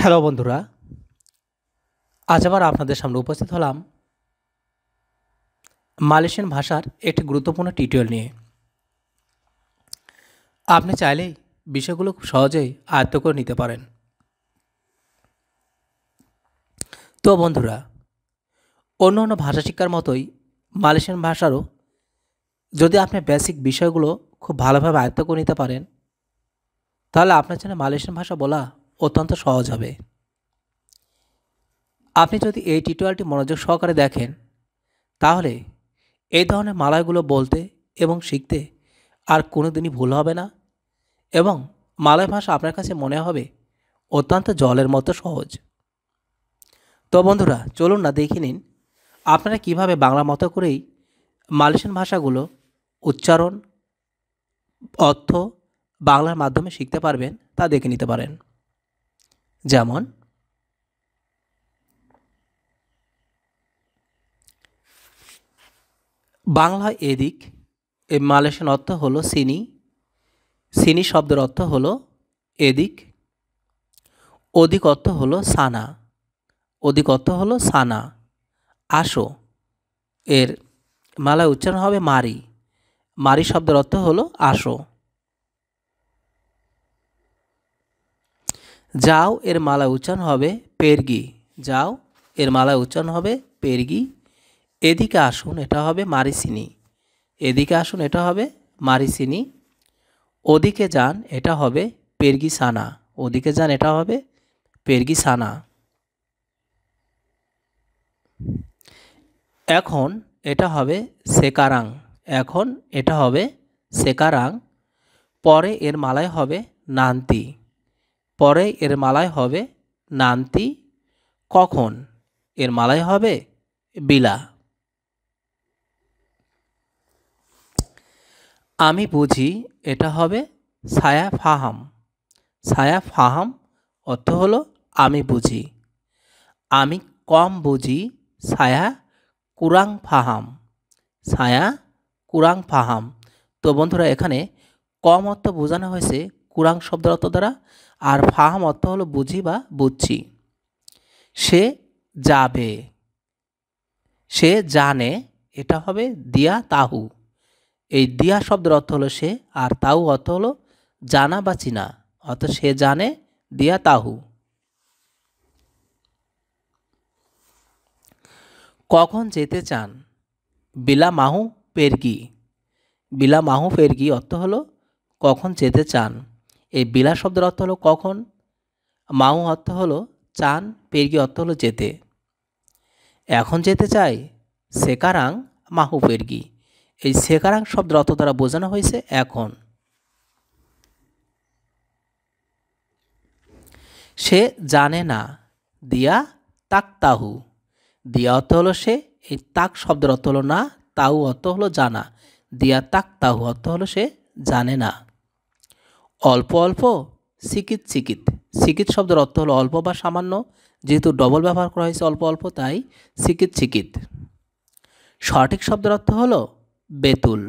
hello বন্ধুরা আজ আবার আপনাদের সামনে উপস্থিত হলাম মালয়েশিয়ান ভাষার একটি গুরুত্বপূর্ণ টিউটোরিয়াল নিয়ে আপনি চাইলেই বিষয়গুলো খুব সহজেই আয়ত্ত করে নিতে পারেন তো বন্ধুরা অন্য অন্য ভাষা শিক্ষার মতোই মালয়েশিয়ান ভাষারও যদি আপনি বেসিক বিষয়গুলো খুব ভালোভাবে আয়ত্ত করে নিতে পারেন তাহলে আপনার জন্য মালয়েশিয়ান ভাষা বলা অত্যন্ত সহজ হবে আপনি যদি এই টিউটোরিয়ালটি মনোযোগ সহকারে দেখেন তাহলে এই ধরনের মালাগুলো বলতে এবং শিখতে আর কোনো দিনই ভুল হবে না এবং মালয় ভাষা আপনার কাছে মনে হবে অত্যন্ত জলের মতো সহজ তো বন্ধুরা চলুন না দেখে নিন আপনারা কীভাবে বাংলা মতো করেই মালয়েশিয়ান ভাষাগুলো উচ্চারণ অর্থ বাংলার মাধ্যমে শিখতে পারবেন তা দেখে নিতে পারেন যেমন বাংলা এদিক এ মালয়েশিয়ান অর্থ হলো সিনি সিনি শব্দের অর্থ হলো এদিক অধিক অর্থ হলো সানা অধিক অর্থ হলো সানা আসো এর মালায় উচ্চারণ হবে মারি মারি শব্দের অর্থ হলো আসো যাও এর মালা উচ্চারণ হবে পেরগি যাও এর মালা উচ্চারণ হবে পেরগি এদিকে আসুন এটা হবে মারিসিনি এদিকে আসুন এটা হবে মারিসিনি ওদিকে যান এটা হবে পেরগিসানা ওদিকে যান এটা হবে পেরগিসানা এখন এটা হবে সেকারাং এখন এটা হবে সেকারাং পরে এর মালায় হবে নান্তি পরে এর মালায় হবে নান্তি কখন এর মালায় হবে বিলা আমি বুঝি এটা হবে ছায়া ফাহাম ছায়া ফাহাম অর্থ হলো আমি বুঝি আমি কম বুঝি ছায়া কুরাং ফাহাম ছায়া কুরাং ফাহাম তো বন্ধুরা এখানে কম অর্থ বোঝানো হয়েছে কুরাং শব্দ অর্থ দ্বারা আর ফাহাম অর্থ হলো বুঝি বা বুঝছি সে যাবে সে জানে এটা হবে দিয়া তাহু এই দিয়া শব্দের অর্থ হলো সে আর তাহু অর্থ হলো জানা বা চিনা অর্থ সে জানে দিয়া তাহু কখন যেতে চান বিলা মাহু পেরগি বিলা মাহু পেরগি অর্থ হলো কখন যেতে চান এই বিলাস শব্দের অর্থ হলো কখন মাও অর্থ হলো চান পেরগি অর্থ হলো যেতে এখন যেতে চাই সেকারাং মাহু পেরগি এই সেকারাং শব্দের অর্থ দ্বারা বোঝানো হয়েছে এখন সে জানে না দিয়া তাক তাহু দিয়া অর্থ হলো সে এই তাক শব্দের অর্থ হলো না তাহু অর্থ হলো জানা দিয়া তাক তাহু অর্থ হলো সে জানে না অল্প অল্প সিকিত সিকিত সিকিত শব্দের অর্থ হলো অল্প বা সামান্য যেহেতু ডবল ব্যবহার করা হয়েছে অল্প অল্প তাই সিকিত সিকিত সঠিক শব্দের অর্থ হলো বেতুল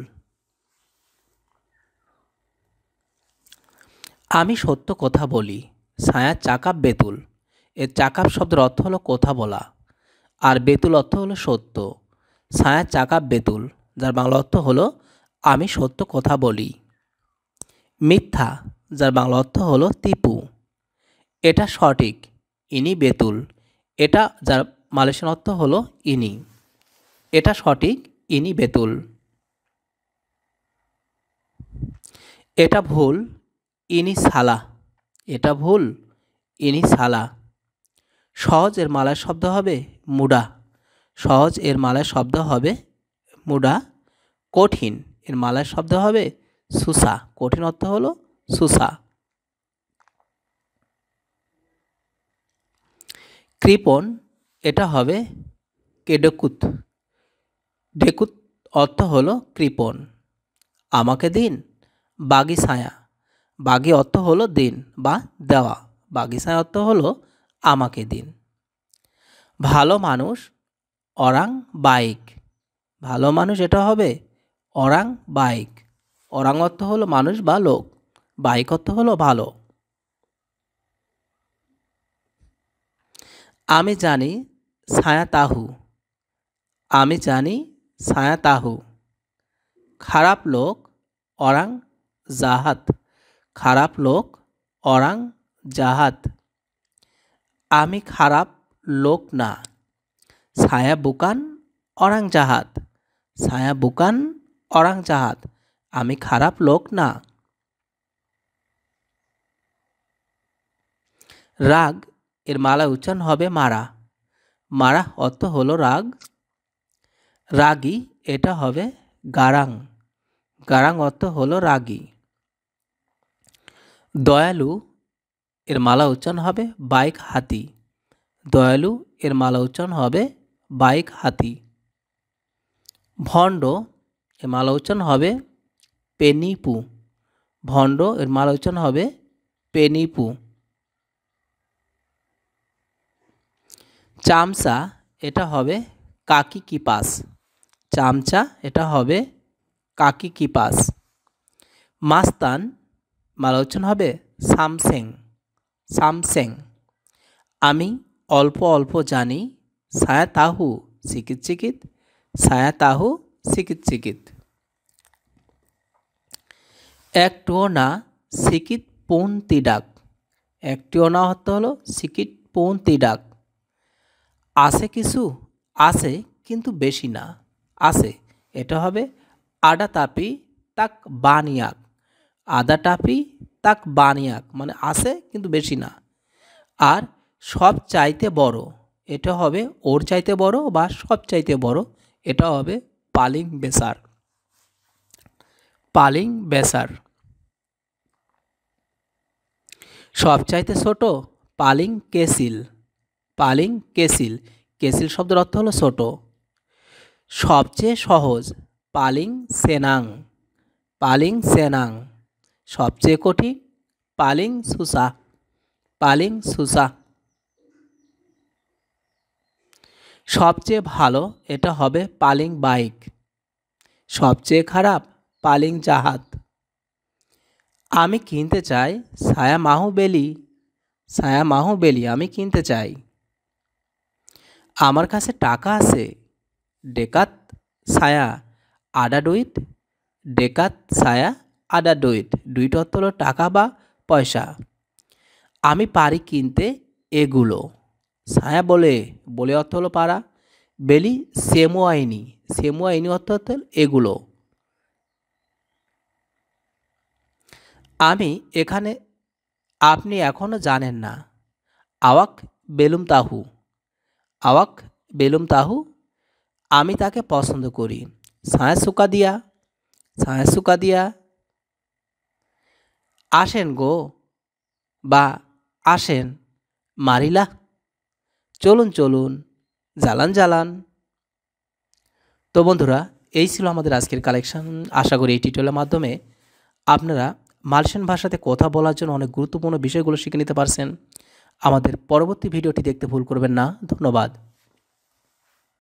আমি সত্য কথা বলি ছায়া চাকাপ বেতুল এর চাকাপ শব্দের অর্থ হলো কথা বলা আর বেতুল অর্থ হলো সত্য ছায়া চাকাপ বেতুল যার বাংলা অর্থ হলো আমি সত্য কথা বলি মিথ্যা যার বাংলা অর্থ হল তিপু এটা সঠিক ইনি বেতুল এটা যার মালয়েশিয়ান অর্থ হল ইনি এটা সঠিক ইনি বেতুল এটা ভুল ইনি সালা এটা ভুল ইনি সালা সহজ এর মালায় শব্দ হবে মুডা সহজ এর মালায় শব্দ হবে মুডা কঠিন এর মালায় শব্দ হবে সুসা কঠিন অর্থ হলো সুসা কৃপণ এটা হবে কেডকুত ডেকুত অর্থ হলো কৃপণ আমাকে দিন বাগি ছায়া বাগি অর্থ হলো দিন বা দেওয়া বাগি ছায়া অর্থ হলো আমাকে দিন ভালো মানুষ অরাং বাইক ভালো মানুষ এটা হবে অরাং বাইক অরাং অর্থ হলো মানুষ বা লোক বাইক অর্থ হলো ভালো আমি জানি ছায়া তাহু আমি জানি ছায়া তাহু খারাপ লোক অরাং জাহাত খারাপ লোক অরাং জাহাত আমি খারাপ লোক না ছায়া বুকান অরাং জাহাত ছায়া বুকান অরাং জাহাত আমি খারাপ লোক না রাগ এর মালা উচ্চারণ হবে মারা মারা অর্থ হলো রাগ রাগী এটা হবে গারাং গারাং অর্থ হলো রাগী দয়ালু এর মালা উচ্চারণ হবে বাইক হাতি দয়ালু এর মালা উচ্চারণ হবে বাইক হাতি ভণ্ড এর মালা উচ্চারণ হবে পেনিপু ভণ্ড এর মালোচন হবে পেনিপু চামচা এটা হবে কাকি কিপাস চামচা এটা হবে কাকি কিপাস মাস্তান মালোচন হবে সামসেং সামসেং আমি অল্প অল্প জানি সায়া তাহু চিকিৎ চিকিৎ সায়া তাহু চিকিৎ অ্যাক্টোনা সিকিত পৌন্তি ডাক অ্যাক্টোনা হতে হলো সিকিত পৌন্তি ডাক আসে কিছু আসে কিন্তু বেশি না আসে এটা হবে আডা তাপি তাক বানিয়াক আদা টাপি তাক বানিয়াক মানে আসে কিন্তু বেশি না আর সব চাইতে বড় এটা হবে ওর চাইতে বড় বা সব চাইতে বড় এটা হবে পালিং বেসার পালিং বেসার সবচাইতে ছোট পালিং কেসিল পালিং কেসিল কেসিল শব্দের অর্থ হলো ছোট সবচেয়ে সহজ পালিং সেনাং পালিং সেনাং সবচেয়ে কঠিন পালিং সুসা পালিং সুসা সবচেয়ে ভালো এটা হবে পালিং বাইক সবচেয়ে খারাপ পালিং জাহাত আমি কিনতে চাই সায়া মাহুবেলি সায়া মাহুবেলি আমি কিনতে চাই আমার কাছে টাকা আছে ডেকাত সায়া আডা ডুইট ডেকাত সায়া আডা ডুইট অর্থ হল টাকা বা পয়সা আমি পারি কিনতে এগুলো সায়া বলে বলে অর্থ হলো পাড়া বেলি সেমো আইনি সেমো আইনি অর্থ হতো এগুলো আমি এখানে আপনি এখনও জানেন না আওয়াক বেলুম তাহু আওয়াক বেলুম তাহু আমি তাকে পছন্দ করি দিয়া সুকাদিয়া সুকা দিয়া আসেন গো বা আসেন মারিলা চলুন চলুন জ্বালান জ্বালান তো বন্ধুরা এই ছিল আমাদের আজকের কালেকশন আশা করি এই টিউটোরিয়ালের মাধ্যমে আপনারা মালয়েশিয়ান ভাষাতে কথা বলার জন্য অনেক গুরুত্বপূর্ণ বিষয়গুলো শিখে নিতে পারছেন আমাদের পরবর্তী ভিডিওটি দেখতে ভুল করবেন না ধন্যবাদ